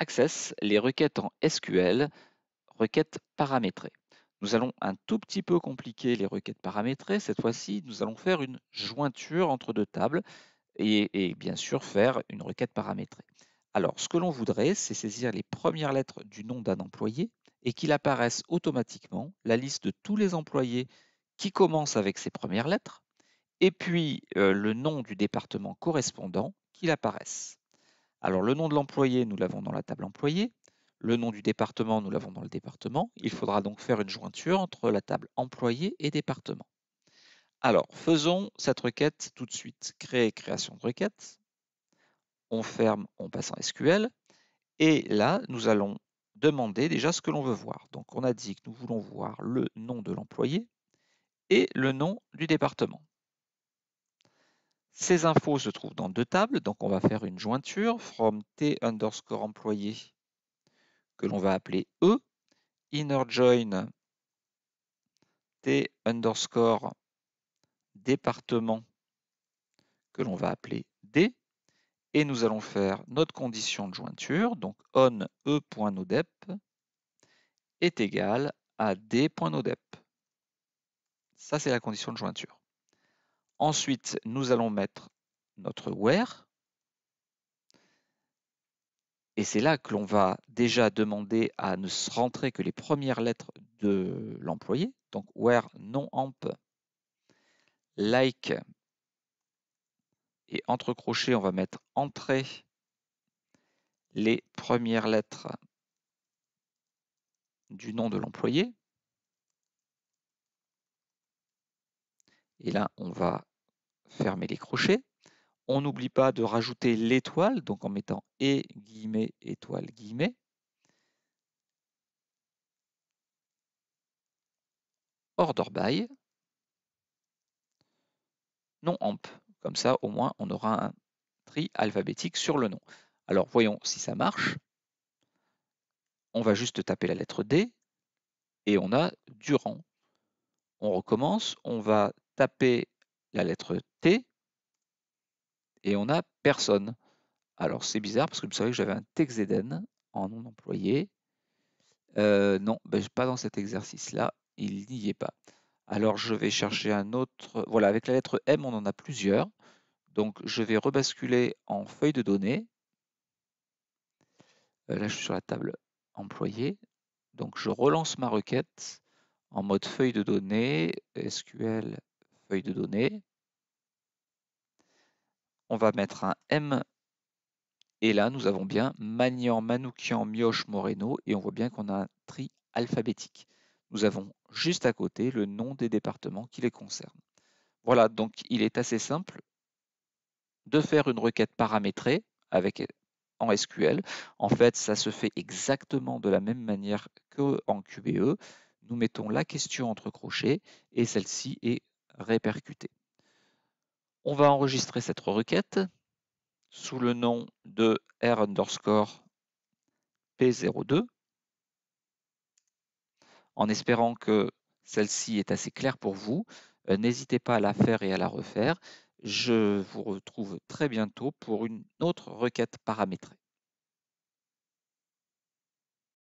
Access les requêtes en SQL, requêtes paramétrées. Nous allons un tout petit peu compliquer les requêtes paramétrées. Cette fois-ci, nous allons faire une jointure entre deux tables et, bien sûr faire une requête paramétrée. Alors, ce que l'on voudrait, c'est saisir les premières lettres du nom d'un employé et qu'il apparaisse automatiquement la liste de tous les employés qui commencent avec ces premières lettres et puis euh, le nom du département correspondant qu'il apparaisse. Alors le nom de l'employé, nous l'avons dans la table employé. Le nom du département, nous l'avons dans le département. Il faudra donc faire une jointure entre la table employé et département. Alors, faisons cette requête tout de suite. Créer, création de requête. On ferme, on passe en SQL. Et là, nous allons demander déjà ce que l'on veut voir. Donc, on a dit que nous voulons voir le nom de l'employé et le nom du département. Ces infos se trouvent dans deux tables, donc on va faire une jointure from t underscore employé que l'on va appeler E, inner join t underscore département que l'on va appeler D, et nous allons faire notre condition de jointure, donc on e.nodep est égal à d.nodep. Ça, c'est la condition de jointure. Ensuite, nous allons mettre notre where. Et c'est là que l'on va déjà demander à ne rentrer que les premières lettres de l'employé. Donc where non amp, like, et entre crochets, on va mettre entrée, les premières lettres du nom de l'employé. Et là, on va fermer les crochets. On n'oublie pas de rajouter l'étoile, donc en mettant et guillemets, étoile, guillemets. Order by, non amp. Comme ça, au moins, on aura un tri alphabétique sur le nom. Alors, voyons si ça marche. On va juste taper la lettre D et on a Durand. On recommence, on va taper la lettre T et on a personne. Alors c'est bizarre parce que vous savez que j'avais un texte en nom employé. Euh, non, ben, pas dans cet exercice-là, il n'y est pas. Alors je vais chercher un autre. Voilà, avec la lettre M, on en a plusieurs. Donc je vais rebasculer en feuille de données. Euh, là, je suis sur la table employé. Donc je relance ma requête en mode feuille de données, SQL feuille de données. On va mettre un M. Et là, nous avons bien Magnan, Manoukian, Mioche, Moreno. Et on voit bien qu'on a un tri alphabétique. Nous avons juste à côté le nom des départements qui les concernent. Voilà, donc il est assez simple de faire une requête paramétrée avec, en SQL. En fait, ça se fait exactement de la même manière qu'en QBE. Nous mettons la question entre crochets et celle-ci est répercuter. On va enregistrer cette requête sous le nom de R underscore P02 en espérant que celle-ci est assez claire pour vous. Euh, n'hésitez pas à la faire et à la refaire. Je vous retrouve très bientôt pour une autre requête paramétrée.